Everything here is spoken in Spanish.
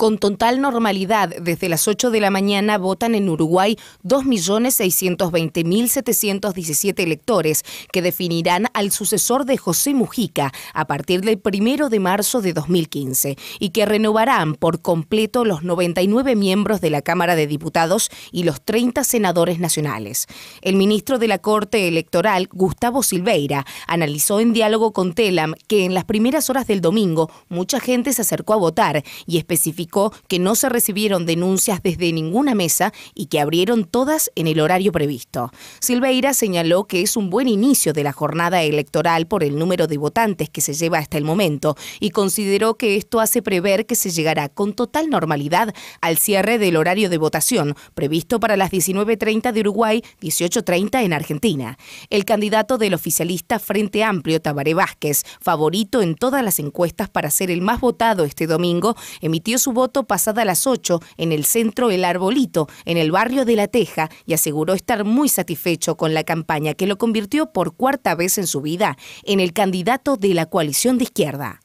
con total normalidad. Desde las 8 de la mañana votan en Uruguay 2.620.717 electores que definirán al sucesor de José Mujica a partir del 1 de marzo de 2015 y que renovarán por completo los 99 miembros de la Cámara de Diputados y los 30 senadores nacionales. El ministro de la Corte Electoral, Gustavo Silveira, analizó en diálogo con Telam que en las primeras horas del domingo mucha gente se acercó a votar y especificó que no se recibieron denuncias desde ninguna mesa y que abrieron todas en el horario previsto. Silveira señaló que es un buen inicio de la jornada electoral por el número de votantes que se lleva hasta el momento y consideró que esto hace prever que se llegará con total normalidad al cierre del horario de votación previsto para las 19.30 de Uruguay, 18.30 en Argentina. El candidato del oficialista Frente Amplio, Tabaré Vázquez, favorito en todas las encuestas para ser el más votado este domingo, emitió su voto voto pasada las 8 en el centro El Arbolito, en el barrio de La Teja, y aseguró estar muy satisfecho con la campaña que lo convirtió por cuarta vez en su vida en el candidato de la coalición de izquierda.